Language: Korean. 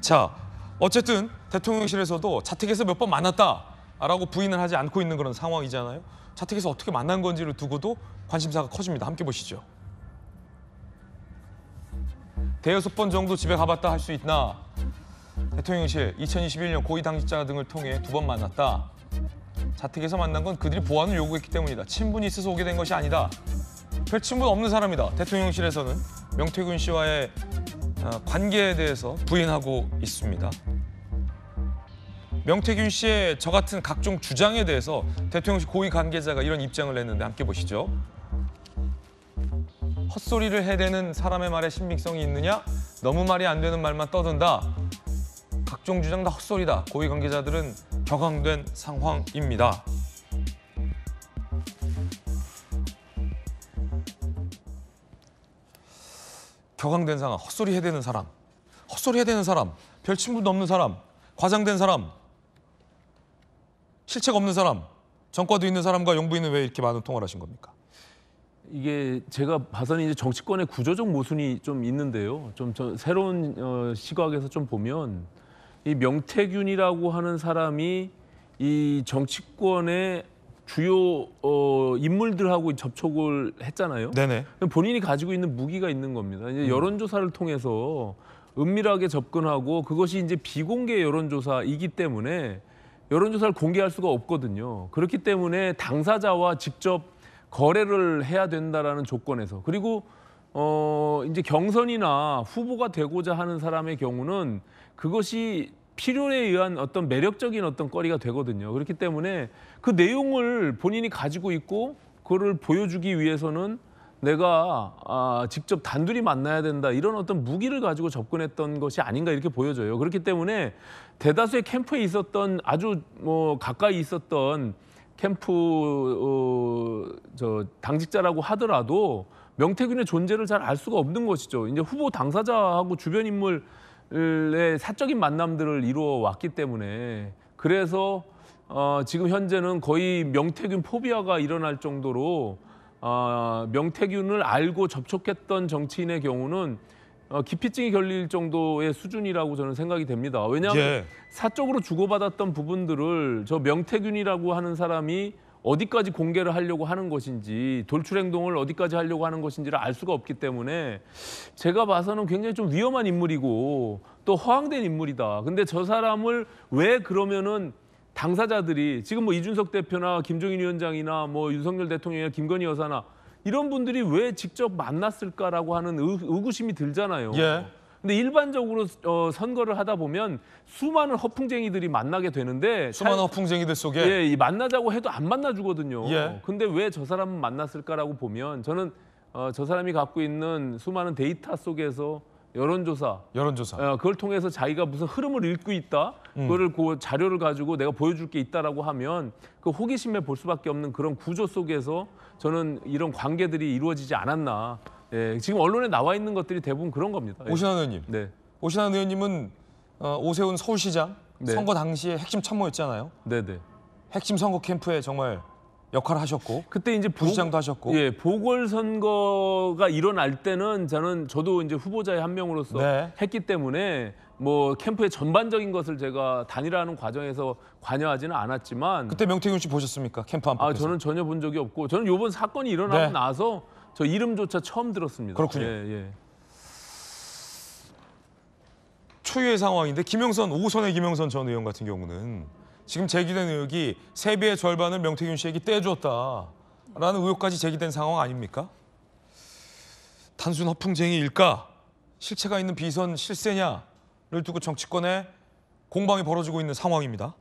자, 어쨌든 대통령실에서도 자택에서 몇 번 만났다라고 부인을 하지 않고 있는 그런 상황이잖아요. 자택에서 어떻게 만난 건지를 두고도 관심사가 커집니다. 함께 보시죠. 대여섯 번 정도 집에 가봤다 할 수 있나? 대통령실 2021년 고위 당직자 등을 통해 두 번 만났다. 자택에서 만난 건 그들이 보안을 요구했기 때문이다. 친분이 있어서 오게 된 것이 아니다. 별 친분 없는 사람이다. 대통령실에서는 명태균 씨와의 어, 관계에 대해서 부인하고 있습니다. 명태균 씨의 저 같은 각종 주장에 대해서 대통령씨 고위 관계자가 이런 입장을 냈는데 함께 보시죠. 헛소리를 해대는 사람의 말에 신빙성이 있느냐? 너무 말이 안 되는 말만 떠든다. 각종 주장 다 헛소리다. 고위 관계자들은 격앙된 상황입니다. 격앙된 상황, 헛소리 해대는 사람, 헛소리 해대는 사람, 별 친분도 없는 사람, 과장된 사람, 실책 없는 사람, 전과도 있는 사람과 영부인은 왜 이렇게 많은 통화를 하신 겁니까? 이게 제가 봐서는 이제 정치권의 구조적 모순이 좀 있는데요. 좀 새로운 어, 시각에서 좀 보면 이 명태균이라고 하는 사람이 이 정치권의 주요 어, 인물들하고 접촉을 했잖아요. 네네. 본인이 가지고 있는 무기가 있는 겁니다. 이제 음. 여론조사를 통해서 은밀하게 접근하고 그것이 이제 비공개 여론조사이기 때문에 여론조사를 공개할 수가 없거든요. 그렇기 때문에 당사자와 직접 거래를 해야 된다라는 조건에서 그리고 어 이제 경선이나 후보가 되고자 하는 사람의 경우는 그것이 필요에 의한 어떤 매력적인 어떤 거리가 되거든요. 그렇기 때문에 그 내용을 본인이 가지고 있고 그거를 보여주기 위해서는 내가 아, 직접 단둘이 만나야 된다 이런 어떤 무기를 가지고 접근했던 것이 아닌가 이렇게 보여져요. 그렇기 때문에 대다수의 캠프에 있었던 아주 뭐 가까이 있었던 캠프 어, 저 당직자라고 하더라도 명태균의 존재를 잘 알 수가 없는 것이죠. 이제 후보 당사자하고 주변 인물 의 사적인 만남들을 이루어 왔기 때문에 그래서 어, 지금 현재는 거의 명태균 포비아가 일어날 정도로 어, 명태균을 알고 접촉했던 정치인의 경우는 어, 기피증이 걸릴 정도의 수준이라고 저는 생각이 됩니다. 왜냐하면 예. 사적으로 주고받았던 부분들을 저 명태균이라고 하는 사람이 어디까지 공개를 하려고 하는 것인지 돌출 행동을 어디까지 하려고 하는 것인지를 알 수가 없기 때문에 제가 봐서는 굉장히 좀 위험한 인물이고 또 허황된 인물이다. 근데 저 사람을 왜 그러면은 당사자들이 지금 뭐 이준석 대표나 김종인 위원장이나 뭐 윤석열 대통령이나 김건희 여사나 이런 분들이 왜 직접 만났을까라고 하는 의, 구심이 들잖아요. 예. 근데 일반적으로 어, 선거를 하다 보면 수많은 허풍쟁이들이 만나게 되는데 수많은 잘, 허풍쟁이들 속에 예, 이 만나자고 해도 안 만나주거든요. 예. 근데 왜 저 사람은 만났을까라고 보면 저는 어, 저 사람이 갖고 있는 수많은 데이터 속에서 여론조사, 여론조사, 어, 그걸 통해서 자기가 무슨 흐름을 읽고 있다, 음. 그거를 그 자료를 가지고 내가 보여줄 게 있다라고 하면 그 호기심에 볼 수밖에 없는 그런 구조 속에서 저는 이런 관계들이 이루어지지 않았나. 예, 지금 언론에 나와 있는 것들이 대부분 그런 겁니다. 예. 오신환 의원님. 네. 오신환 의원님은 어, 오세훈 서울시장 네. 선거 당시에 핵심 참모였잖아요. 네, 네. 핵심 선거 캠프에 정말 역할을 하셨고 그때 이제 부시장도 하셨고 예 보궐 선거가 일어날 때는 저는 저도 이제 후보자의 한 명으로서 네. 했기 때문에 뭐 캠프의 전반적인 것을 제가 단일화하는 과정에서 관여하지는 않았지만 그때 명태균 씨 보셨습니까 캠프 안아 저는 전혀 본 적이 없고 저는 요번 사건이 일어나고 네. 나서 저 이름조차 처음 들었습니다. 그렇군요. 예, 예. 초유의 상황인데 김영선 5선의 김영선 전 의원 같은 경우는 지금 제기된 의혹이 세비의 절반을 명태균 씨에게 떼줬다라는 의혹까지 제기된 상황 아닙니까? 단순 허풍쟁이일까? 실체가 있는 비선 실세냐를 두고 정치권에 공방이 벌어지고 있는 상황입니다.